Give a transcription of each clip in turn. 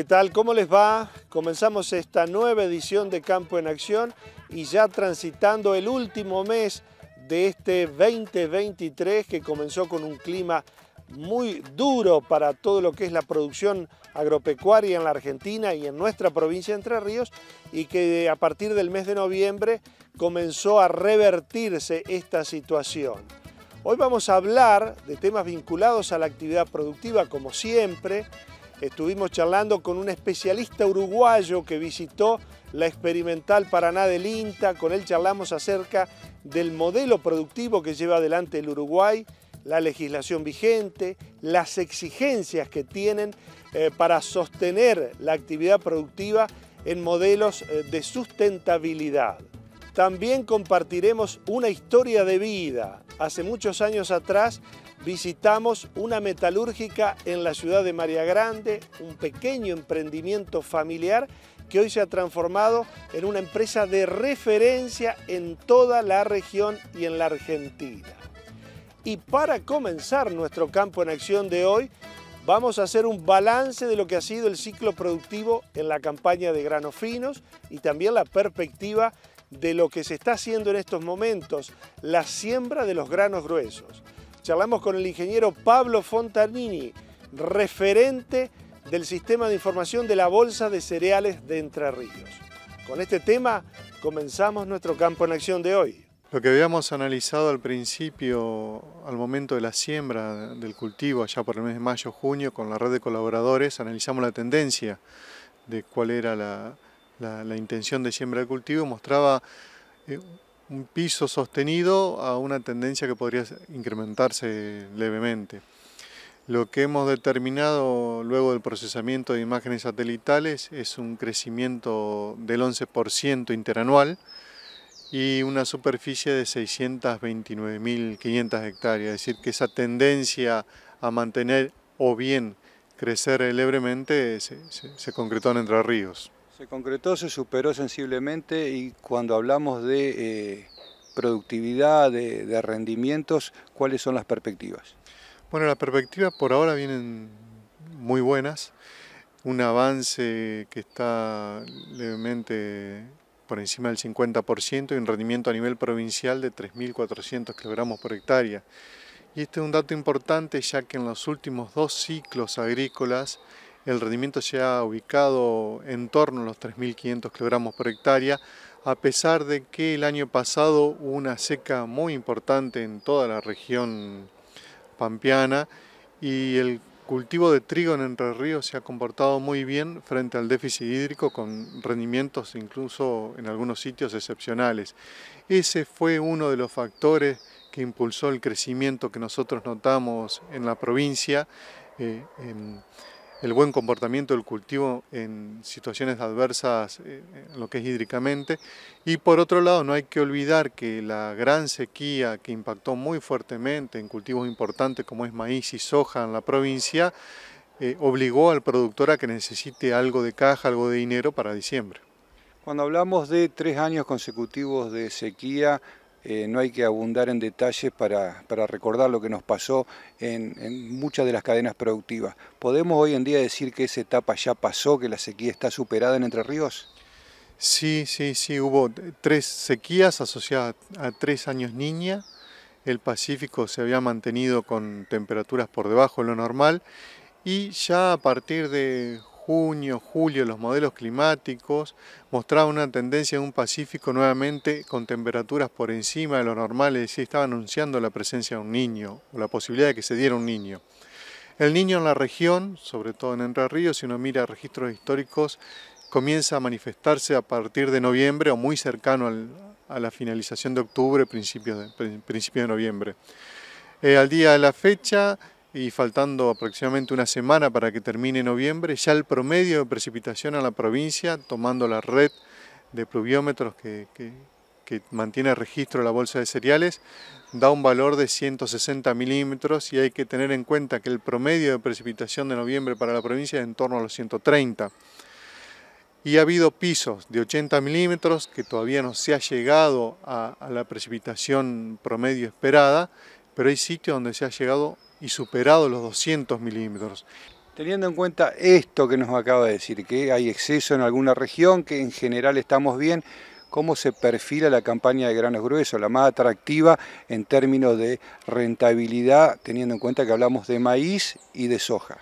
¿Qué tal? ¿Cómo les va? Comenzamos esta nueva edición de Campo en Acción y ya transitando el último mes de este 2023 que comenzó con un clima muy duro para todo lo que es la producción agropecuaria en la Argentina y en nuestra provincia de Entre Ríos y que a partir del mes de noviembre comenzó a revertirse esta situación. Hoy vamos a hablar de temas vinculados a la actividad productiva como siempre estuvimos charlando con un especialista uruguayo que visitó la experimental Paraná del INTA, con él charlamos acerca del modelo productivo que lleva adelante el Uruguay, la legislación vigente, las exigencias que tienen eh, para sostener la actividad productiva en modelos eh, de sustentabilidad. También compartiremos una historia de vida. Hace muchos años atrás visitamos una metalúrgica en la ciudad de María Grande, un pequeño emprendimiento familiar que hoy se ha transformado en una empresa de referencia en toda la región y en la Argentina. Y para comenzar nuestro campo en acción de hoy, vamos a hacer un balance de lo que ha sido el ciclo productivo en la campaña de granos finos y también la perspectiva de lo que se está haciendo en estos momentos, la siembra de los granos gruesos. Charlamos con el ingeniero Pablo Fontanini, referente del sistema de información de la Bolsa de Cereales de Entre Ríos. Con este tema comenzamos nuestro campo en acción de hoy. Lo que habíamos analizado al principio, al momento de la siembra del cultivo, allá por el mes de mayo, junio, con la red de colaboradores, analizamos la tendencia de cuál era la, intención de siembra del cultivo, mostraba eh, un piso sostenido a una tendencia que podría incrementarse levemente. Lo que hemos determinado luego del procesamiento de imágenes satelitales es un crecimiento del 11% interanual y una superficie de 629.500 hectáreas. Es decir, que esa tendencia a mantener o bien crecer levemente se, se concretó en Entre Ríos. Se concretó, se superó sensiblemente y cuando hablamos de eh, productividad, de, rendimientos, ¿cuáles son las perspectivas? Bueno, las perspectivas por ahora vienen muy buenas. Un avance que está levemente por encima del 50% y un rendimiento a nivel provincial de 3.400 kilogramos por hectárea. Y este es un dato importante ya que en los últimos dos ciclos agrícolas el rendimiento se ha ubicado en torno a los 3.500 kilogramos por hectárea, a pesar de que el año pasado hubo una seca muy importante en toda la región pampeana y el cultivo de trigo en Entre Ríos se ha comportado muy bien frente al déficit hídrico con rendimientos incluso en algunos sitios excepcionales. Ese fue uno de los factores que impulsó el crecimiento que nosotros notamos en la provincia. Eh, el buen comportamiento del cultivo en situaciones adversas, eh, lo que es hídricamente. Y por otro lado, no hay que olvidar que la gran sequía que impactó muy fuertemente en cultivos importantes como es maíz y soja en la provincia, eh, obligó al productor a que necesite algo de caja, algo de dinero para diciembre. Cuando hablamos de tres años consecutivos de sequía, eh, no hay que abundar en detalles para, recordar lo que nos pasó en, muchas de las cadenas productivas. ¿Podemos hoy en día decir que esa etapa ya pasó, que la sequía está superada en Entre Ríos? Sí, sí, sí, hubo tres sequías asociadas a tres años niña. El Pacífico se había mantenido con temperaturas por debajo de lo normal y ya a partir de junio, julio, los modelos climáticos mostraban una tendencia en un Pacífico nuevamente con temperaturas por encima de lo normal, es decir, estaba anunciando la presencia de un niño o la posibilidad de que se diera un niño. El niño en la región, sobre todo en Entre Ríos, si uno mira registros históricos, comienza a manifestarse a partir de noviembre o muy cercano a la finalización de octubre, principios de, de noviembre. Eh, al día de la fecha, y faltando aproximadamente una semana para que termine noviembre, ya el promedio de precipitación a la provincia, tomando la red de pluviómetros que, mantiene registro la bolsa de cereales, da un valor de 160 milímetros y hay que tener en cuenta que el promedio de precipitación de noviembre para la provincia es en torno a los 130. Y ha habido pisos de 80 milímetros que todavía no se ha llegado a la precipitación promedio esperada, pero hay sitios donde se ha llegado y superado los 200 milímetros. Teniendo en cuenta esto que nos acaba de decir, que hay exceso en alguna región, que en general estamos bien, ¿cómo se perfila la campaña de granos gruesos, la más atractiva en términos de rentabilidad, teniendo en cuenta que hablamos de maíz y de soja?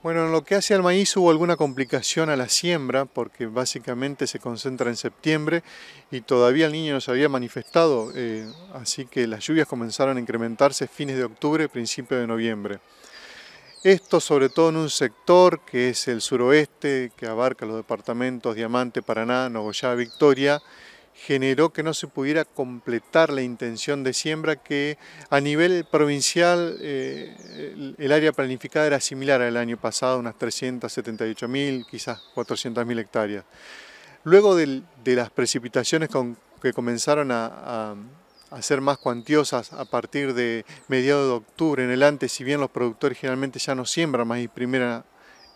Bueno, en lo que hace al maíz hubo alguna complicación a la siembra, porque básicamente se concentra en septiembre y todavía el niño no se había manifestado, eh, así que las lluvias comenzaron a incrementarse fines de octubre, principio de noviembre. Esto sobre todo en un sector que es el suroeste, que abarca los departamentos Diamante, Paraná, Nogoyá, Victoria, generó que no se pudiera completar la intención de siembra que a nivel provincial eh, el, área planificada era similar al año pasado, unas 378.000, quizás 400.000 hectáreas. Luego de, las precipitaciones con, que comenzaron a, ser más cuantiosas a partir de mediados de octubre en el antes, si bien los productores generalmente ya no siembran más y primera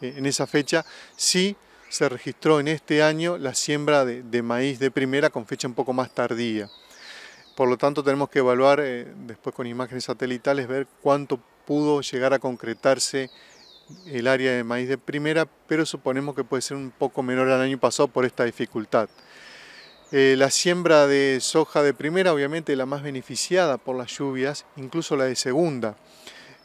eh, en esa fecha, sí se registró en este año la siembra de, maíz de primera con fecha un poco más tardía. Por lo tanto, tenemos que evaluar eh, después con imágenes satelitales, ver cuánto pudo llegar a concretarse el área de maíz de primera, pero suponemos que puede ser un poco menor al año pasado por esta dificultad. Eh, la siembra de soja de primera, obviamente la más beneficiada por las lluvias, incluso la de segunda.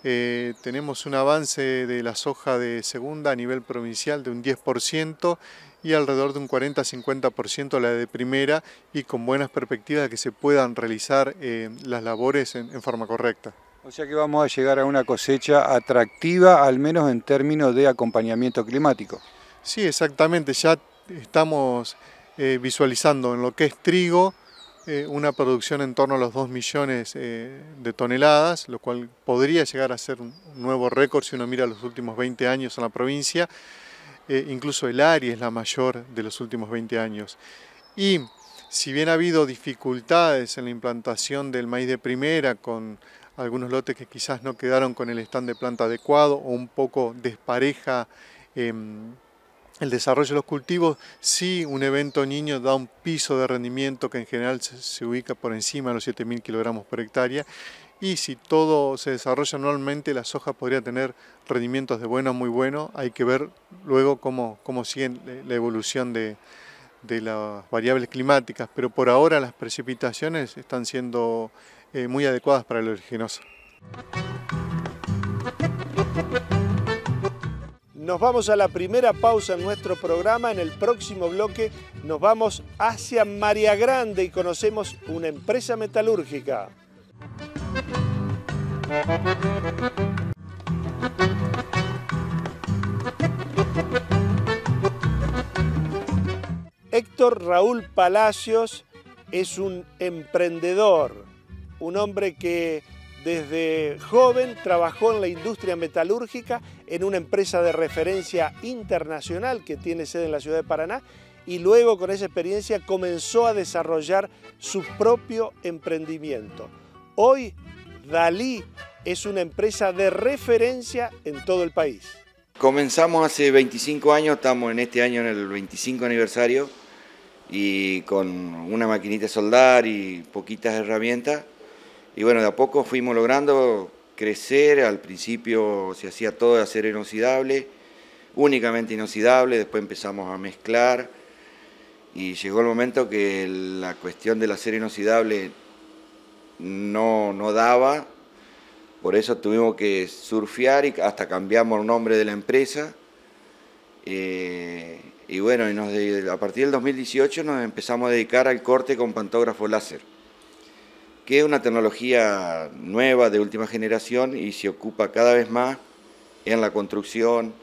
Eh, tenemos un avance de la soja de segunda a nivel provincial de un 10% y alrededor de un 40-50% la de primera y con buenas perspectivas de que se puedan realizar eh, las labores en, forma correcta. O sea que vamos a llegar a una cosecha atractiva, al menos en términos de acompañamiento climático. Sí, exactamente, ya estamos eh, visualizando en lo que es trigo, eh, una producción en torno a los 2 millones eh, de toneladas, lo cual podría llegar a ser un nuevo récord si uno mira los últimos 20 años en la provincia. Eh, incluso el área es la mayor de los últimos 20 años. Y si bien ha habido dificultades en la implantación del maíz de primera con algunos lotes que quizás no quedaron con el stand de planta adecuado o un poco despareja em, el desarrollo de los cultivos, si un evento niño da un piso de rendimiento que en general se, ubica por encima de los 7.000 kilogramos por hectárea y si todo se desarrolla anualmente la soja podría tener rendimientos de bueno a muy bueno, hay que ver luego cómo, cómo sigue la evolución de, las variables climáticas, pero por ahora las precipitaciones están siendo eh, muy adecuadas para el origenoso. Nos vamos a la primera pausa en nuestro programa. En el próximo bloque nos vamos hacia María Grande y conocemos una empresa metalúrgica. Héctor Raúl Palacios es un emprendedor, un hombre que desde joven trabajó en la industria metalúrgica en una empresa de referencia internacional que tiene sede en la ciudad de Paraná y luego con esa experiencia comenzó a desarrollar su propio emprendimiento. Hoy Dalí es una empresa de referencia en todo el país. Comenzamos hace 25 años, estamos en este año en el 25 aniversario y con una maquinita soldar y poquitas herramientas y bueno, de a poco fuimos logrando crecer, al principio se hacía todo de acero inoxidable, únicamente inoxidable, después empezamos a mezclar y llegó el momento que la cuestión del acero inoxidable no, no daba, por eso tuvimos que surfear y hasta cambiamos el nombre de la empresa. Eh, y bueno, a partir del 2018 nos empezamos a dedicar al corte con pantógrafo láser que es una tecnología nueva de última generación y se ocupa cada vez más en la construcción,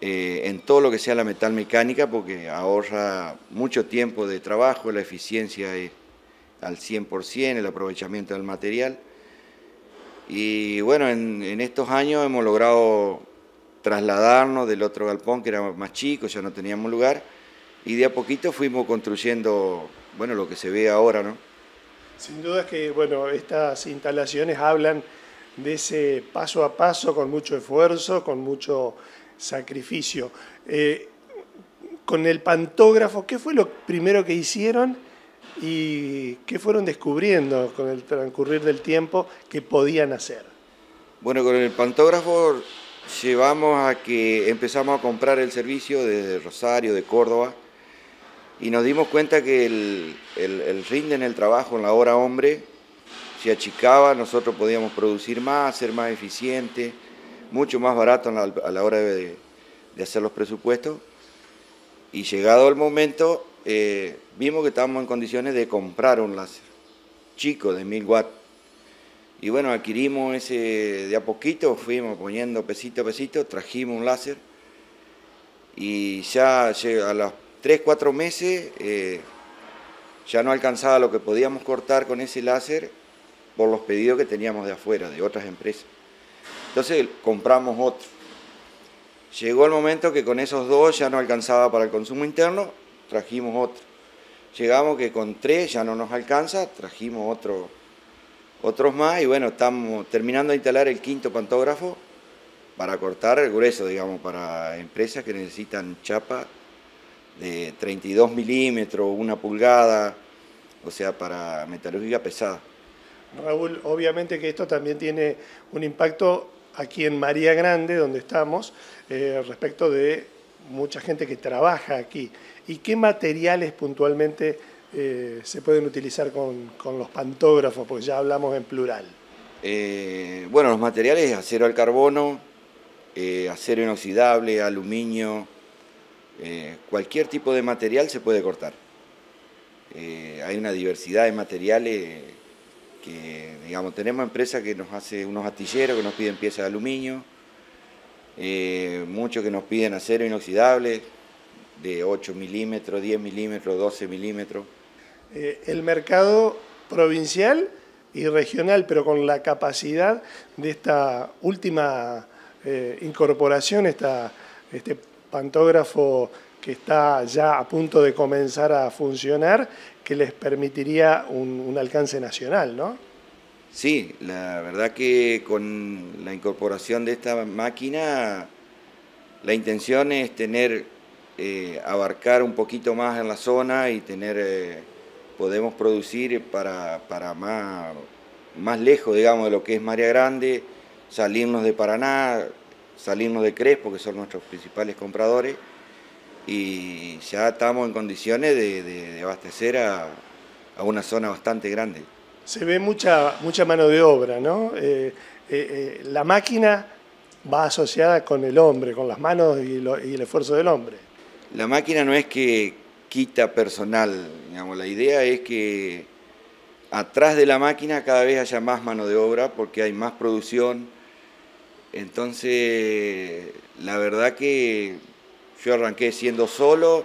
eh, en todo lo que sea la metalmecánica, porque ahorra mucho tiempo de trabajo, la eficiencia es al 100%, el aprovechamiento del material. Y bueno, en, en estos años hemos logrado trasladarnos del otro galpón que era más chico, ya no teníamos lugar, y de a poquito fuimos construyendo, bueno, lo que se ve ahora, ¿no? Sin duda que, bueno, estas instalaciones hablan de ese paso a paso con mucho esfuerzo, con mucho sacrificio. Eh, con el pantógrafo, ¿qué fue lo primero que hicieron y qué fueron descubriendo con el transcurrir del tiempo que podían hacer? Bueno, con el pantógrafo llevamos a que empezamos a comprar el servicio desde Rosario, de Córdoba, y nos dimos cuenta que el, rinde en el trabajo, en la hora hombre, se achicaba, nosotros podíamos producir más, ser más eficientes, mucho más barato a la hora de, hacer los presupuestos. Y llegado el momento, eh, vimos que estábamos en condiciones de comprar un láser chico de 1000 watts. Y bueno, adquirimos ese de a poquito, fuimos poniendo pesito a pesito, trajimos un láser y ya a las tres, cuatro meses, eh, ya no alcanzaba lo que podíamos cortar con ese láser por los pedidos que teníamos de afuera, de otras empresas. Entonces compramos otro. Llegó el momento que con esos dos ya no alcanzaba para el consumo interno, trajimos otro. Llegamos que con tres ya no nos alcanza, trajimos otro, otros más y bueno, estamos terminando de instalar el quinto pantógrafo para cortar el grueso, digamos, para empresas que necesitan chapa de 32 milímetros, una pulgada, o sea, para metalúrgica pesada. Raúl, obviamente que esto también tiene un impacto aquí en María Grande, donde estamos, eh, respecto de mucha gente que trabaja aquí. ¿Y qué materiales puntualmente eh, se pueden utilizar con, los pantógrafos? Porque ya hablamos en plural. Eh, bueno, los materiales acero al carbono, acero inoxidable, aluminio, eh, cualquier tipo de material se puede cortar. Eh, hay una diversidad de materiales que, digamos, tenemos empresas que nos hacen unos astilleros que nos piden piezas de aluminio, eh, muchos que nos piden acero inoxidable de 8 milímetros, 10 milímetros, 12 milímetros. el mercado provincial y regional, pero con la capacidad de esta última incorporación, esta, este pantógrafo que está ya a punto de comenzar a funcionar, que les permitiría un, alcance nacional, ¿no? Sí, la verdad que con la incorporación de esta máquina, la intención es tener, eh, abarcar un poquito más en la zona y tener, eh, podemos producir para, para más, más lejos, digamos, de lo que es María Grande, salirnos de Paraná, salirnos de Crespo, que son nuestros principales compradores, y ya estamos en condiciones de, abastecer a, una zona bastante grande. Se ve mucha, mucha mano de obra, ¿no? Eh, eh, eh, la máquina va asociada con el hombre, con las manos y, y el esfuerzo del hombre. La máquina no es que quita personal, digamos, la idea es que atrás de la máquina cada vez haya más mano de obra porque hay más producción, entonces, la verdad que yo arranqué siendo solo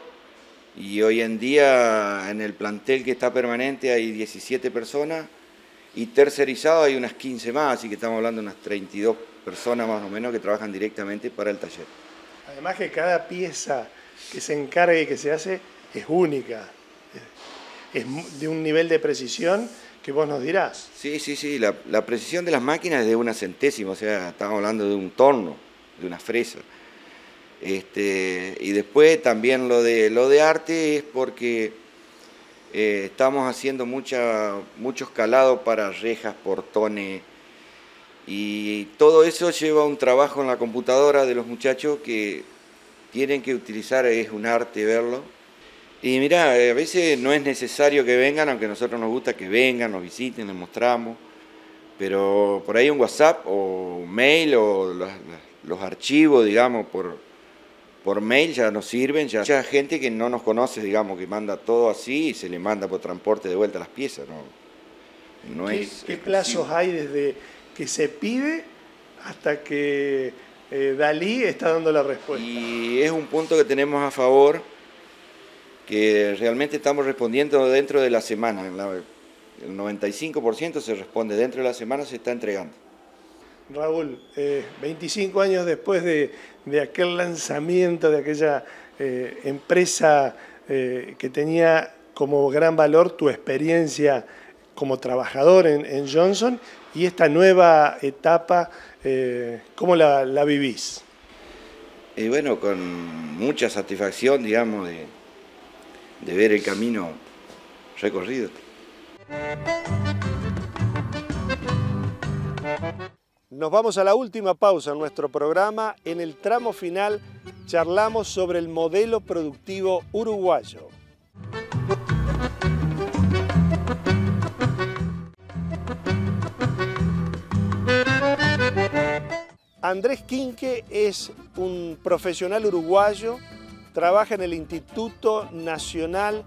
y hoy en día en el plantel que está permanente hay 17 personas y tercerizado hay unas 15 más, así que estamos hablando de unas 32 personas más o menos que trabajan directamente para el taller. Además que cada pieza que se encarga y que se hace es única, es de un nivel de precisión que vos nos dirás. Sí, sí, sí, la, precisión de las máquinas es de una centésima, o sea, estamos hablando de un torno, de una fresa. Este, y después también lo de, lo de arte es porque eh, estamos haciendo mucha, muchos calados para rejas, portones, y todo eso lleva un trabajo en la computadora de los muchachos que tienen que utilizar, es un arte verlo, y mira, a veces no es necesario que vengan, aunque a nosotros nos gusta que vengan, nos visiten, les mostramos, pero por ahí un WhatsApp o un mail o los, archivos, digamos, por, por mail ya nos sirven, ya hay gente que no nos conoce, digamos, que manda todo así y se le manda por transporte de vuelta las piezas, ¿no? no qué plazos hay desde que se pide hasta que eh, Dalí está dando la respuesta? Y es un punto que tenemos a favor que realmente estamos respondiendo dentro de la semana. El 95% se responde dentro de la semana, se está entregando. Raúl, 25 eh, años después de, aquel lanzamiento de aquella eh, empresa eh, que tenía como gran valor tu experiencia como trabajador en, Johnson y esta nueva etapa, ¿cómo la, la vivís? Y bueno, con mucha satisfacción, digamos, de, de ver el camino recorrido. Nos vamos a la última pausa en nuestro programa. En el tramo final charlamos sobre el modelo productivo uruguayo. Andrés Quinque es un profesional uruguayo trabaja en el Instituto Nacional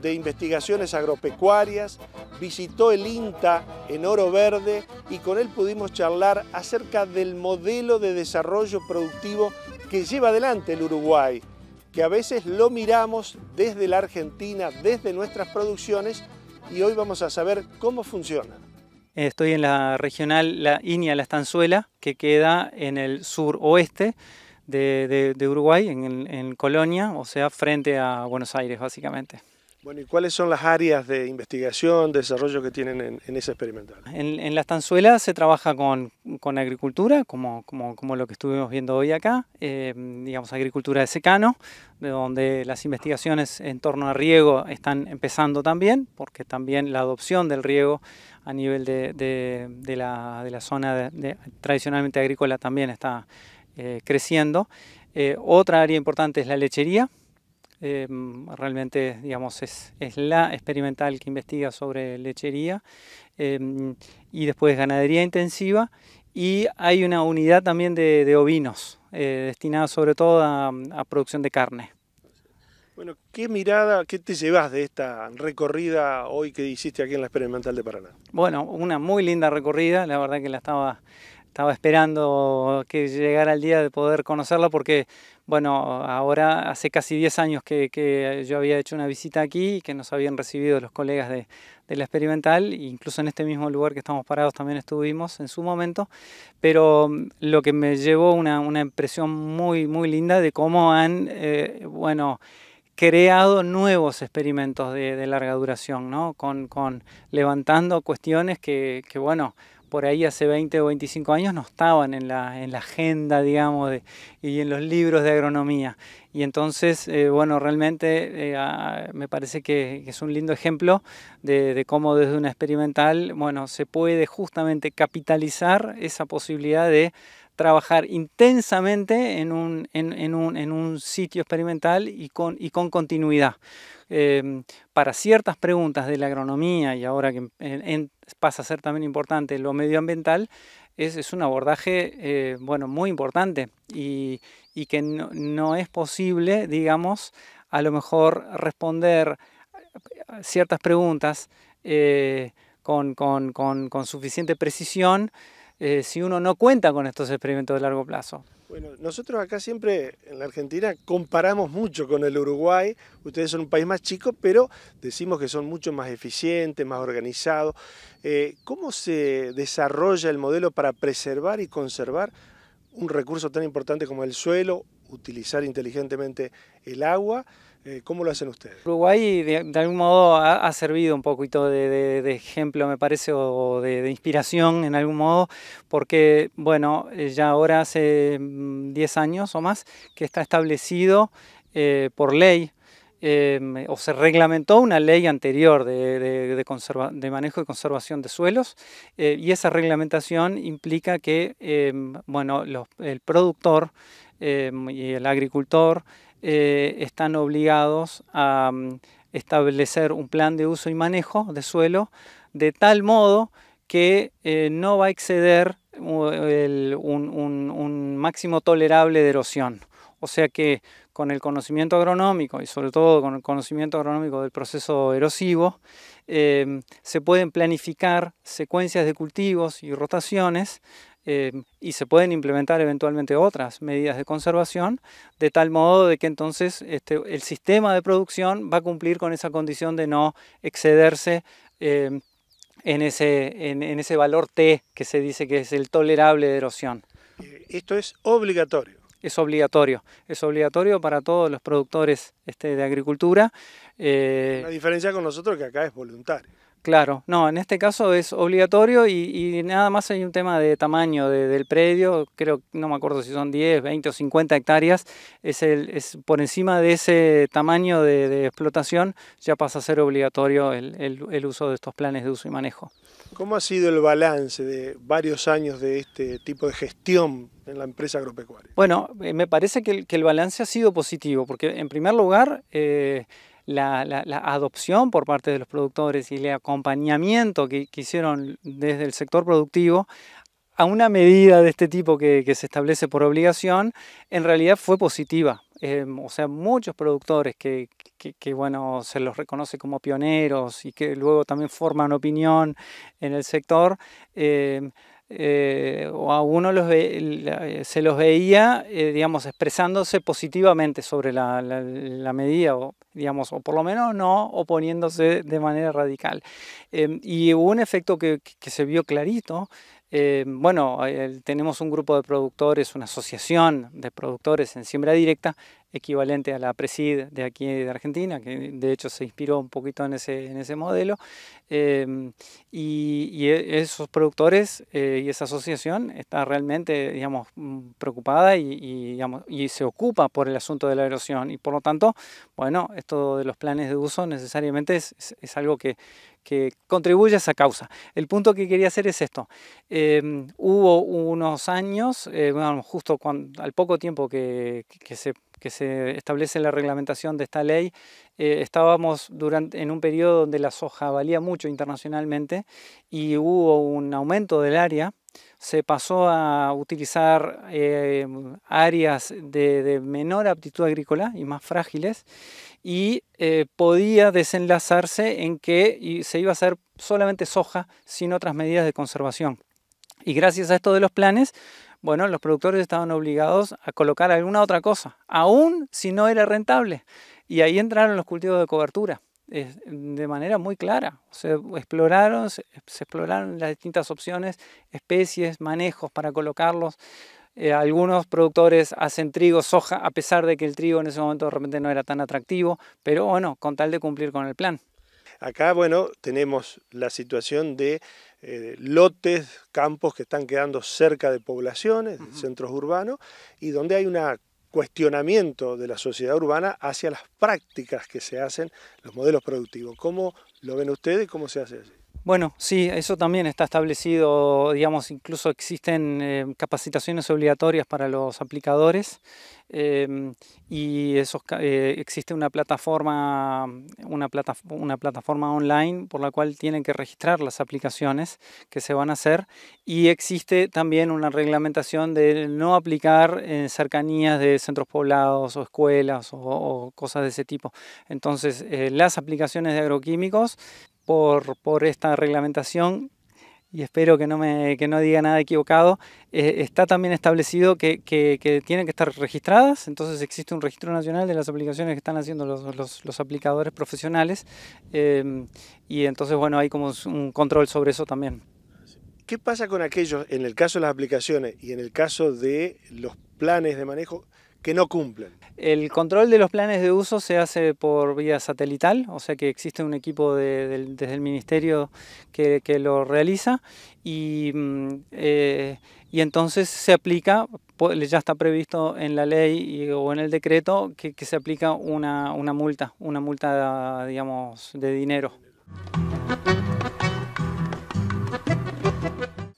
de Investigaciones Agropecuarias, visitó el INTA en Oro Verde y con él pudimos charlar acerca del modelo de desarrollo productivo que lleva adelante el Uruguay, que a veces lo miramos desde la Argentina, desde nuestras producciones y hoy vamos a saber cómo funciona. Estoy en la regional La Iña La Estanzuela, que queda en el suroeste oeste de, Uruguay, en, Colonia, o sea, frente a Buenos Aires, básicamente. Bueno, ¿y cuáles son las áreas de investigación, desarrollo que tienen en, en ese experimental? En, las la se trabaja con, agricultura, como, lo que estuvimos viendo hoy acá, eh, digamos agricultura de secano, de donde las investigaciones en torno a riego están empezando también, porque también la adopción del riego a nivel de la, zona tradicionalmente agrícola también está eh, creciendo. Eh, otra área importante es la lechería. Em, realmente, digamos, es, la experimental que investiga sobre lechería. Em, y después ganadería intensiva. Y hay una unidad también de, ovinos, eh, destinada sobre todo a, a producción de carne. Bueno, ¿qué mirada, qué te llevas de esta recorrida hoy que hiciste aquí en la Experimental de Paraná? Bueno, una muy linda recorrida, la verdad que la estaba estaba esperando que llegara el día de poder conocerla porque, bueno, ahora hace casi 10 años que, yo había hecho una visita aquí y que nos habían recibido los colegas de, la experimental, incluso en este mismo lugar que estamos parados también estuvimos en su momento, pero mm, lo que me llevó una, impresión muy, muy linda de cómo han, eh, bueno, creado nuevos experimentos de, larga duración, ¿no? Con, levantando cuestiones que bueno, por ahí hace 20 o 25 años no estaban en la, en la agenda, digamos, y en los libros de agronomía. Y entonces, eh, bueno, realmente eh, me parece que, es un lindo ejemplo de, cómo desde una experimental, bueno, se puede justamente capitalizar esa posibilidad de trabajar intensamente en un, sitio experimental y con, continuidad. Em, para ciertas preguntas de la agronomía y ahora que pasa a ser también importante lo medioambiental, es, un abordaje eh, bueno, muy importante y, que no, es posible, digamos, a lo mejor responder ciertas preguntas eh, con, suficiente precisión eh, si uno no cuenta con estos experimentos de largo plazo? Bueno, nosotros acá siempre en la Argentina comparamos mucho con el Uruguay. Ustedes son un país más chico, pero decimos que son mucho más eficientes, más organizados. Eh, ¿Cómo se desarrolla el modelo para preservar y conservar un recurso tan importante como el suelo, utilizar inteligentemente el agua eh, ¿Cómo lo hacen ustedes? Uruguay de, algún modo ha, servido un poquito de, ejemplo, me parece, o de, inspiración en algún modo, porque, bueno, eh, ya ahora hace 10 mm, años o más que está establecido eh, por ley. Em, o se reglamentó una ley anterior de, manejo y conservación de suelos y esa reglamentación implica que em, bueno, el productor em, y el agricultor eh, están obligados a mm, establecer un plan de uso y manejo de suelo de tal modo que eh, no va a exceder un, máximo tolerable de erosión. O sea que con el conocimiento agronómico y sobre todo con el conocimiento agronómico del proceso erosivo, eh, se pueden planificar secuencias de cultivos y rotaciones Em, y se pueden implementar eventualmente otras medidas de conservación, de tal modo de que entonces este, el sistema de producción va a cumplir con esa condición de no excederse em, en, ese, en, valor T que se dice que es el tolerable de erosión. Eh, esto es obligatorio es obligatorio. Es obligatorio para todos los productores este, de agricultura. la eh, diferencia con nosotros que acá es voluntario. Claro, no, en este caso es obligatorio y, nada más hay un tema de tamaño del predio, creo, que no me acuerdo si son 10, 20 o 50 hectáreas, es, el, por encima de ese tamaño de, explotación ya pasa a ser obligatorio el, uso de estos planes de uso y manejo. ¿Cómo ha sido el balance de varios años de este tipo de gestión en la empresa agropecuaria? Bueno, eh, me parece que el, balance ha sido positivo, porque en primer lugar... Eh, la, la, adopción por parte de los productores y el acompañamiento que, que, hicieron desde el sector productivo a una medida de este tipo que, que se establece por obligación, en realidad fue positiva. Eh, o sea, muchos productores que, que, bueno, se los reconoce como pioneros y que luego también forman opinión en el sector, eh, eh, o a uno los eh, se los veía, eh, digamos, expresándose positivamente sobre la, medida, o, o por lo menos no oponiéndose de manera radical. Em, y hubo un efecto que se vio clarito. Em, bueno, tenemos un grupo de productores, una asociación de productores en siembra directa, equivalente a la Presid de aquí de Argentina, que de hecho se inspiró un poquito en ese, en ese modelo. Eh, y, e, esos productores eh, y esa asociación está realmente, digamos, mm, preocupada y, y, digamos, y se ocupa por el asunto de la erosión. Y por lo tanto, bueno, esto de los planes de uso necesariamente es, algo que, que contribuye a esa causa. El punto que quería hacer es esto. Em, hubo unos años, eh, justo cuando, al poco tiempo que, que se que se establece la reglamentación de esta ley, eh, estábamos durante, en un periodo donde la soja valía mucho internacionalmente y hubo un aumento del área. Se pasó a utilizar eh, áreas de, menor aptitud agrícola y más frágiles y eh, podía desenlazarse en que se iba a hacer solamente soja sin otras medidas de conservación. Y gracias a esto de los planes, bueno, los productores estaban obligados a colocar alguna otra cosa, aún si no era rentable. Y ahí entraron los cultivos de cobertura de manera muy clara. Se exploraron, se, exploraron las distintas opciones, especies, manejos para colocarlos. Eh, algunos productores hacen trigo, soja, a pesar de que el trigo en ese momento de repente no era tan atractivo, pero bueno, con tal de cumplir con el plan. Acá, bueno, tenemos la situación de eh, lotes, campos que están quedando cerca de poblaciones, centros urbanos, y donde hay un cuestionamiento de la sociedad urbana hacia las prácticas que se hacen, los modelos productivos. ¿Cómo lo ven ustedes cómo se hace eso? Bueno, sí, eso también está establecido, digamos, incluso existen eh, capacitaciones obligatorias para los aplicadores em, y eso eh, existe una plataforma, una, plataforma online por la cual tienen que registrar las aplicaciones que se van a hacer y existe también una reglamentación de no aplicar en cercanías de centros poblados o escuelas o cosas de ese tipo. Entonces, eh, las aplicaciones de agroquímicos por, esta reglamentación y espero que no, me, que no diga nada equivocado, eh, está también establecido que, tienen que estar registradas, entonces existe un registro nacional de las aplicaciones que están haciendo los, los, aplicadores profesionales em, y entonces, bueno, hay como un control sobre eso también. ¿Qué pasa con aquellos, en el caso de las aplicaciones y en el caso de los planes de manejo, que no cumplen. El control de los planes de uso se hace por vía satelital, o sea que existe un equipo desde el ministerio que, lo realiza y, mm, eh, y, entonces se aplica, ya está previsto en la ley o en el decreto que, que se aplica una, una, multa, una multa, digamos, de dinero.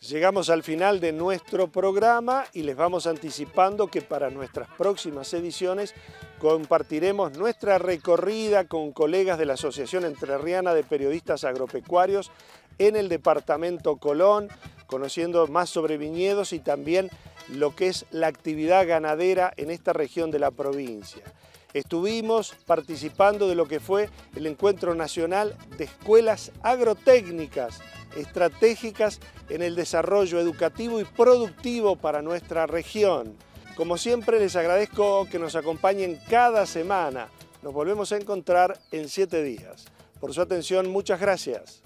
Llegamos al final de nuestro programa y les vamos anticipando que para nuestras próximas ediciones compartiremos nuestra recorrida con colegas de la Asociación Entrerriana de Periodistas Agropecuarios en el departamento Colón, conociendo más sobre viñedos y también lo que es la actividad ganadera en esta región de la provincia estuvimos participando de lo que fue el Encuentro Nacional de Escuelas Agrotécnicas estratégicas en el desarrollo educativo y productivo para nuestra región. Como siempre les agradezco que nos acompañen cada semana. Nos volvemos a encontrar en siete días. Por su atención, muchas gracias.